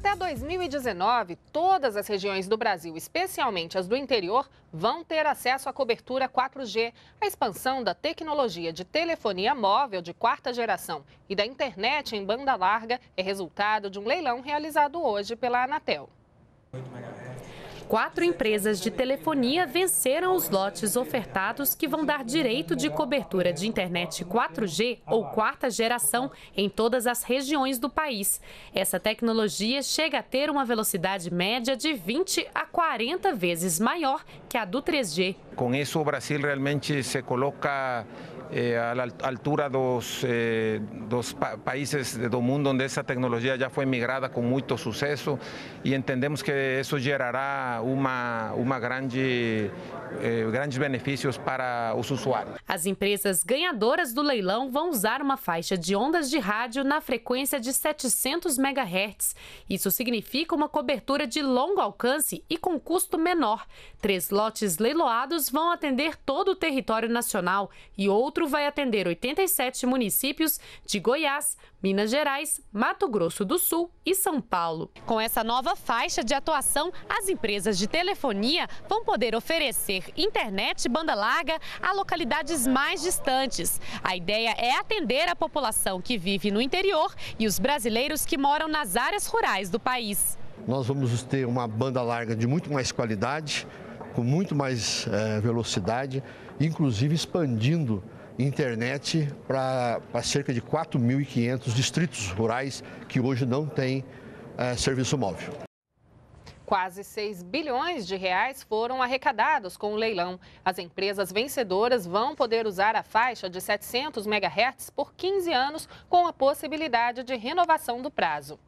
Até 2019, todas as regiões do Brasil, especialmente as do interior, vão ter acesso à cobertura 4G. A expansão da tecnologia de telefonia móvel de quarta geração e da internet em banda larga é resultado de um leilão realizado hoje pela Anatel. Quatro empresas de telefonia venceram os lotes ofertados que vão dar direito de cobertura de internet 4G ou quarta geração em todas as regiões do país. Essa tecnologia chega a ter uma velocidade média de 20 a 40 vezes maior que a do 3G. Com isso, o Brasil realmente se coloca à eh, altura dos, eh, dos países do mundo onde essa tecnologia já foi migrada com muito sucesso e entendemos que isso gerará uma, uma grande, eh, grandes benefícios para os usuários. As empresas ganhadoras do leilão vão usar uma faixa de ondas de rádio na frequência de 700 MHz. Isso significa uma cobertura de longo alcance e com custo menor. Três lotes leiloados vão atender todo o território nacional e outro vai atender 87 municípios de Goiás, Minas Gerais, Mato Grosso do Sul e São Paulo. Com essa nova faixa de atuação, as empresas empresas de telefonia vão poder oferecer internet e banda larga a localidades mais distantes. A ideia é atender a população que vive no interior e os brasileiros que moram nas áreas rurais do país. Nós vamos ter uma banda larga de muito mais qualidade, com muito mais eh, velocidade, inclusive expandindo internet para cerca de 4.500 distritos rurais que hoje não têm eh, serviço móvel. Quase 6 bilhões de reais foram arrecadados com o leilão. As empresas vencedoras vão poder usar a faixa de 700 MHz por 15 anos, com a possibilidade de renovação do prazo.